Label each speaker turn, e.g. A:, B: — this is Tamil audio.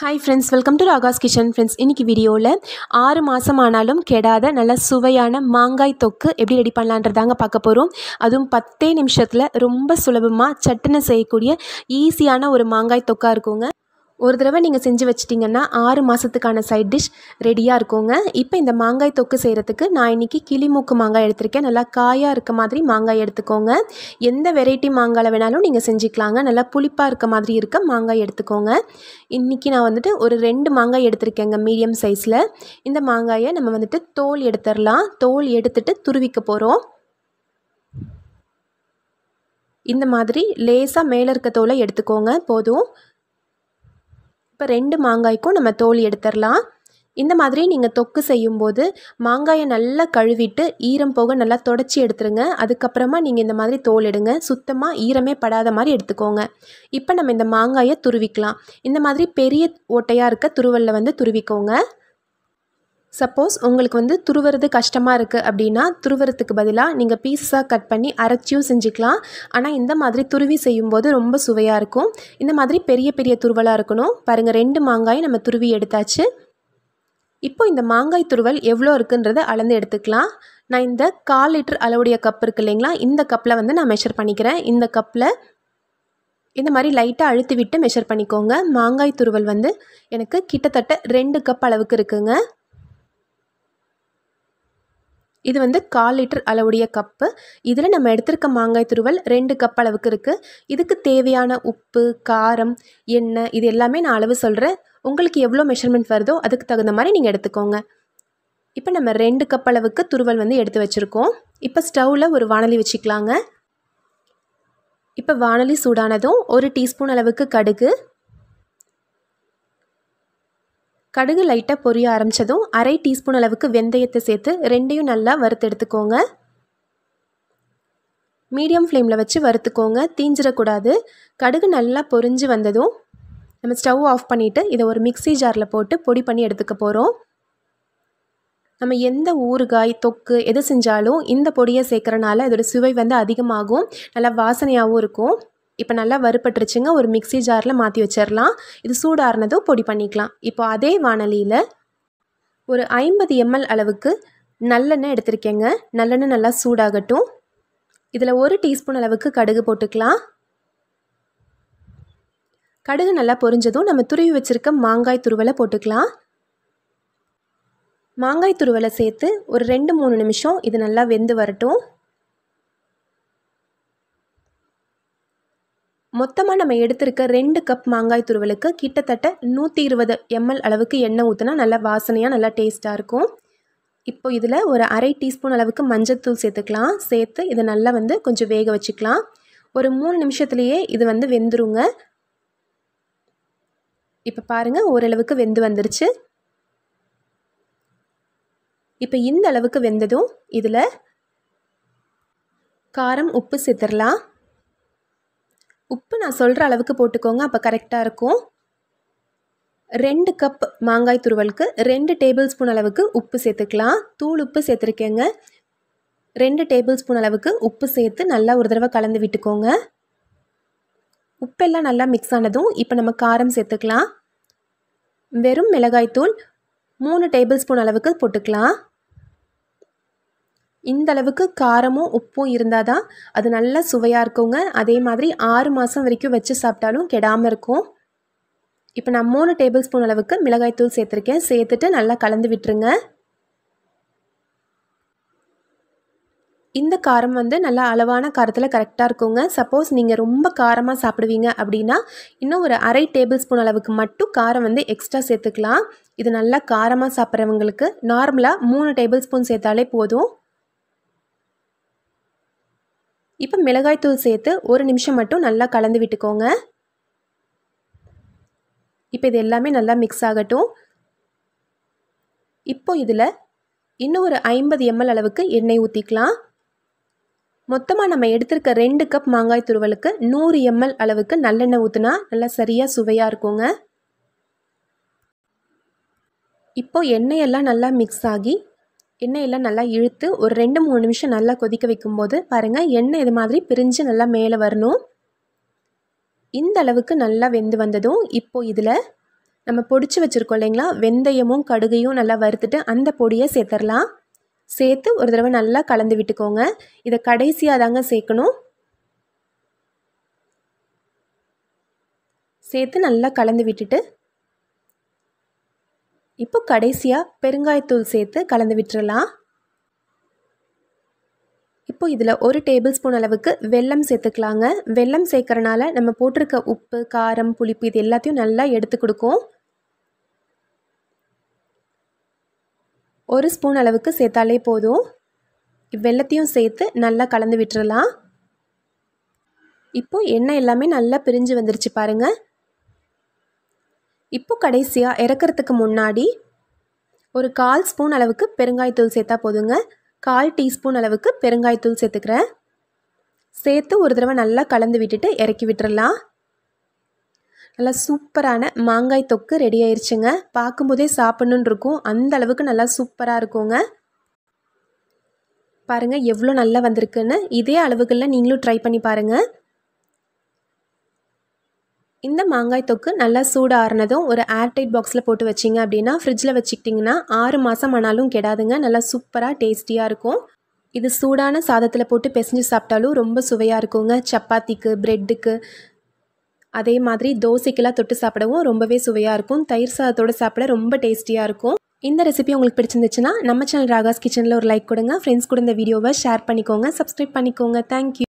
A: hi friends welcome to Raga's kitchen friends இன்றைக்கி வீடியோவில் ஆறு மாதம் ஆனாலும் கெடாத நல்ல சுவையான மாங்காய் தொக்கு எப்படி ரெடி பண்ணலான்றதாங்க பார்க்க போகிறோம் அதுவும் பத்தே நிமிஷத்தில் ரொம்ப சுலபமாக சட்டுன்னு செய்யக்கூடிய ஈஸியான ஒரு மாங்காய் தொக்காக இருக்குங்க ஒரு தடவை நீங்கள் செஞ்சு வச்சிட்டிங்கன்னா ஆறு மாதத்துக்கான சைட் டிஷ் ரெடியாக இருக்கோங்க இப்போ இந்த மாங்காய் தொக்கு செய்கிறதுக்கு நான் இன்றைக்கி கிளிமூக்கு மாங்காய் எடுத்திருக்கேன் நல்லா காயாக இருக்க மாதிரி மாங்காய் எடுத்துக்கோங்க எந்த வெரைட்டி மாங்காயில் வேணாலும் நீங்கள் செஞ்சுக்கலாங்க நல்லா புளிப்பாக இருக்க மாதிரி இருக்க மாங்காய் எடுத்துக்கோங்க இன்றைக்கி நான் வந்துட்டு ஒரு ரெண்டு மாங்காய் எடுத்திருக்கேங்க மீடியம் சைஸில் இந்த மாங்காயை நம்ம வந்துட்டு தோல் எடுத்துடலாம் தோல் எடுத்துட்டு துருவிக்க போகிறோம் இந்த மாதிரி லேசாக மேலே இருக்க தோலை எடுத்துக்கோங்க போதும் இப்போ ரெண்டு மாங்காய்க்கும் நம்ம தோல் எடுத்துடலாம் இந்த மாதிரி நீங்கள் தொக்கு செய்யும்போது மாங்காயை நல்லா கழுவிட்டு ஈரம் போக நல்லா தொடச்சி எடுத்துருங்க அதுக்கப்புறமா நீங்கள் இந்த மாதிரி தோல் எடுங்க சுத்தமாக ஈரமே படாத மாதிரி எடுத்துக்கோங்க இப்போ நம்ம இந்த மாங்காயை துருவிக்கலாம் இந்த மாதிரி பெரிய ஓட்டையாக இருக்க துருவலில் வந்து துருவிக்கோங்க சப்போஸ் உங்களுக்கு வந்து துருவுறது கஷ்டமாக இருக்குது அப்படின்னா துருவுறதுக்கு பதிலாக நீங்கள் பீஸஸாக கட் பண்ணி அரைச்சியும் செஞ்சுக்கலாம் ஆனால் இந்த மாதிரி துருவி செய்யும்போது ரொம்ப சுவையாக இருக்கும் இந்த மாதிரி பெரிய பெரிய துருவலாக இருக்கணும் பாருங்கள் ரெண்டு மாங்காயை நம்ம துருவி எடுத்தாச்சு இப்போ இந்த மாங்காய் துருவல் எவ்வளோ இருக்குன்றத அளந்து எடுத்துக்கலாம் நான் இந்த கால் லிட்டர் அளவுடைய கப் இருக்குது இல்லைங்களா இந்த கப்பில் வந்து நான் மெஷர் பண்ணிக்கிறேன் இந்த கப்பில் இந்த மாதிரி லைட்டாக அழுத்தி விட்டு மெஷர் பண்ணிக்கோங்க மாங்காய் துருவல் வந்து எனக்கு கிட்டத்தட்ட ரெண்டு கப் அளவுக்கு இருக்குங்க இது வந்து கால் லிட்டர் அளவுடைய கப்பு இதில் நம்ம எடுத்திருக்க மாங்காய் துருவல் ரெண்டு கப் அளவுக்கு இருக்குது இதுக்கு தேவையான உப்பு காரம் எண்ணெய் இது எல்லாமே நான் அளவு சொல்கிறேன் உங்களுக்கு எவ்வளோ மெஷர்மெண்ட் வருதோ அதுக்கு தகுந்த மாதிரி நீங்கள் எடுத்துக்கோங்க இப்போ நம்ம ரெண்டு கப் அளவுக்கு துருவல் வந்து எடுத்து வச்சுருக்கோம் இப்போ ஸ்டவ்வில் ஒரு வானலி வச்சுக்கலாங்க இப்போ வானலி சூடானதும் ஒரு டீஸ்பூன் அளவுக்கு கடுகு கடுகு லைட்டாக பொரிய ஆரம்பித்ததும் அரை டீஸ்பூன் அளவுக்கு வெந்தயத்தை சேர்த்து ரெண்டையும் நல்லா வறுத்து எடுத்துக்கோங்க மீடியம் ஃப்ளேமில் வச்சு வறுத்துக்கோங்க தீஞ்சிடக்கூடாது கடுகு நல்லா பொரிஞ்சு வந்ததும் நம்ம ஸ்டவ் ஆஃப் பண்ணிவிட்டு இதை ஒரு மிக்சி ஜாரில் போட்டு பொடி பண்ணி எடுத்துக்க போகிறோம் நம்ம எந்த ஊறுகாய் தொக்கு எது செஞ்சாலும் இந்த பொடியை சேர்க்குறனால இதோடய சுவை வந்து அதிகமாகும் நல்லா வாசனையாகவும் இருக்கும் இப்போ நல்லா வறுபட்டுருச்சுங்க ஒரு மிக்சி ஜாரில் மாற்றி வச்சிடலாம் இது சூடாறினதும் பொடி பண்ணிக்கலாம் இப்போ அதே வானலியில் ஒரு ஐம்பது எம்எல் அளவுக்கு நல்லெண்ணெய் எடுத்திருக்கேங்க நல்லெண்ணெய் நல்லா சூடாகட்டும் இதில் ஒரு டீஸ்பூன் அளவுக்கு கடுகு போட்டுக்கலாம் கடுகு நல்லா பொரிஞ்சதும் நம்ம துருவி வச்சுருக்க மாங்காய் துருவலை போட்டுக்கலாம் மாங்காய் துருவலை சேர்த்து ஒரு ரெண்டு மூணு நிமிஷம் இது நல்லா வெந்து வரட்டும் மொத்தமாக நம்ம எடுத்திருக்க ரெண்டு கப் மாங்காய் துருவலுக்கு கிட்டத்தட்ட நூற்றி இருபது எம்எல் அளவுக்கு எண்ணெய் ஊற்றினா நல்லா வாசனையாக நல்லா டேஸ்ட்டாக இருக்கும் இப்போ இதில் ஒரு அரை டீஸ்பூன் அளவுக்கு மஞ்சத்தூள் சேர்த்துக்கலாம் சேர்த்து இதை நல்லா வந்து கொஞ்சம் வேக வச்சுக்கலாம் ஒரு மூணு நிமிஷத்துலேயே இது வந்து வெந்துருங்க இப்போ பாருங்கள் ஓரளவுக்கு வெந்து வந்துருச்சு இப்போ இந்த அளவுக்கு வெந்ததும் இதில் காரம் உப்பு சேர்த்துடலாம் உப்பு நான் சொல்கிற அளவுக்கு போட்டுக்கோங்க அப்போ கரெக்டாக இருக்கும் ரெண்டு கப் மாங்காய் துருவலுக்கு ரெண்டு டேபிள் ஸ்பூன் அளவுக்கு உப்பு சேர்த்துக்கலாம் தூள் உப்பு சேர்த்துருக்கேங்க ரெண்டு டேபிள் ஸ்பூன் அளவுக்கு உப்பு சேர்த்து நல்லா ஒரு தடவை கலந்து விட்டுக்கோங்க உப்பெல்லாம் நல்லா மிக்ஸ் ஆனதும் இப்போ நம்ம காரம் சேர்த்துக்கலாம் வெறும் மிளகாய்த்தூள் மூணு டேபிள் ஸ்பூன் அளவுக்கு போட்டுக்கலாம் இந்த அளவுக்கு காரமும் உப்பும் இருந்தால் தான் அது நல்லா சுவையாக இருக்குங்க அதே மாதிரி ஆறு மாதம் வரைக்கும் வச்சு சாப்பிட்டாலும் கெடாமல் இருக்கும் இப்போ நான் மூணு டேபிள் ஸ்பூன் அளவுக்கு மிளகாய்த்தூள் சேர்த்துருக்கேன் சேர்த்துட்டு நல்லா கலந்து விட்டுருங்க இந்த காரம் வந்து நல்லா அளவான காரத்தில் கரெக்டாக இருக்குங்க சப்போஸ் நீங்கள் ரொம்ப காரமாக சாப்பிடுவீங்க அப்படின்னா இன்னும் ஒரு அரை டேபிள் ஸ்பூன் அளவுக்கு மட்டும் காரம் வந்து எக்ஸ்ட்ரா சேர்த்துக்கலாம் இது நல்லா காரமாக சாப்பிட்றவங்களுக்கு நார்மலாக மூணு டேபிள் ஸ்பூன் சேர்த்தாலே போதும் இப்போ மிளகாய்த்தூள் சேர்த்து ஒரு நிமிஷம் மட்டும் நல்லா கலந்து விட்டுக்கோங்க இப்போ இது எல்லாமே நல்லா மிக்ஸ் ஆகட்டும் இப்போ இதில் இன்னும் ஒரு ஐம்பது எம்எல் அளவுக்கு எண்ணெய் ஊற்றிக்கலாம் மொத்தமாக நம்ம எடுத்திருக்க ரெண்டு கப் மாங்காய் துருவலுக்கு நூறு எம்எல் அளவுக்கு நல்லெண்ணெய் ஊற்றுனா நல்லா சரியாக சுவையாக இருக்குங்க இப்போது எண்ணெயெல்லாம் நல்லா மிக்ஸ் ஆகி எண்ணெயெல்லாம் நல்லா இழுத்து ஒரு ரெண்டு மூணு நிமிஷம் நல்லா கொதிக்க வைக்கும்போது பாருங்கள் எண்ணெய் இது மாதிரி பிரிஞ்சு நல்லா மேலே வரணும் இந்த அளவுக்கு நல்லா வெந்து வந்ததும் இப்போது இதில் நம்ம பொடிச்சு வச்சுருக்கோம் இல்லைங்களா வெந்தயமும் கடுகையும் நல்லா வறுத்துட்டு அந்த பொடியை சேர்த்துடலாம் சேர்த்து ஒரு தடவை நல்லா கலந்து விட்டுக்கோங்க இதை கடைசியாக தாங்க சேர்க்கணும் சேர்த்து நல்லா கலந்து விட்டுட்டு இப்போ கடைசியாக பெருங்காயத்தூள் சேர்த்து கலந்து விட்டுறலாம் இப்போ இதில் ஒரு டேபிள் ஸ்பூன் அளவுக்கு வெல்லம் சேர்த்துக்கலாங்க வெல்லம் சேர்க்கறனால நம்ம போட்டிருக்க உப்பு காரம் புளிப்பு இது எல்லாத்தையும் நல்லா எடுத்து கொடுக்கும் ஒரு ஸ்பூன் அளவுக்கு சேர்த்தாலே போதும் இவ்வெல்லத்தையும் சேர்த்து நல்லா கலந்து விட்டுறலாம் இப்போது எண்ணெய் எல்லாமே நல்லா பிரிஞ்சு வந்துருச்சு பாருங்கள் இப்போ கடைசியாக இறக்கிறதுக்கு முன்னாடி ஒரு கால் ஸ்பூன் அளவுக்கு பெருங்காயத்தூள் சேர்த்தா போதுங்க கால் டீஸ்பூன் அளவுக்கு பெருங்காயத்தூள் சேர்த்துக்கிறேன் சேர்த்து ஒரு தடவை நல்லா கலந்து விட்டுட்டு இறக்கி விட்டுறலாம் நல்லா சூப்பரான மாங்காய் தொக்கு ரெடி ஆயிடுச்சுங்க பார்க்கும்போதே சாப்பிட்ணுன்னு இருக்கும் அந்த அளவுக்கு நல்லா சூப்பராக இருக்குங்க பாருங்கள் எவ்வளோ நல்லா வந்திருக்குன்னு இதே அளவுகளில் நீங்களும் ட்ரை பண்ணி பாருங்கள் இந்த மாங்காய் தொக்கு நல்லா சூடு ஆறுனதும் ஒரு ஏர்டைட் பாக்ஸில் போட்டு வச்சிங்க அப்படின்னா ஃப்ரிட்ஜில் வச்சுக்கிட்டிங்கன்னா ஆறு மாதம் ஆனாலும் கெடாதுங்க நல்லா சூப்பராக டேஸ்டியாக இருக்கும் இது சூடான சாதத்தில் போட்டு பெசஞ்சு சாப்பிட்டாலும் ரொம்ப சுவையாக இருக்குங்க சப்பாத்திக்கு ப்ரெட்டுக்கு அதே மாதிரி தோசைக்கெல்லாம் தொட்டு சாப்பிடவும் ரொம்பவே சுவையாக இருக்கும் தயிர் சாதத்தோடு சாப்பிட ரொம்ப டேஸ்டியாக இருக்கும் இந்த ரெசிபி உங்களுக்கு பிடிச்சிருந்துச்சுன்னா நம்ம சேனல் ராகாஸ் கிச்சனில் ஒரு லைக் கொடுங்க ஃப்ரெண்ட்ஸ் கூட இந்த வீடியோவை ஷேர் பண்ணிக்கோங்க சப்ஸ்கிரைப் பண்ணிக்கோங்க தேங்க்யூ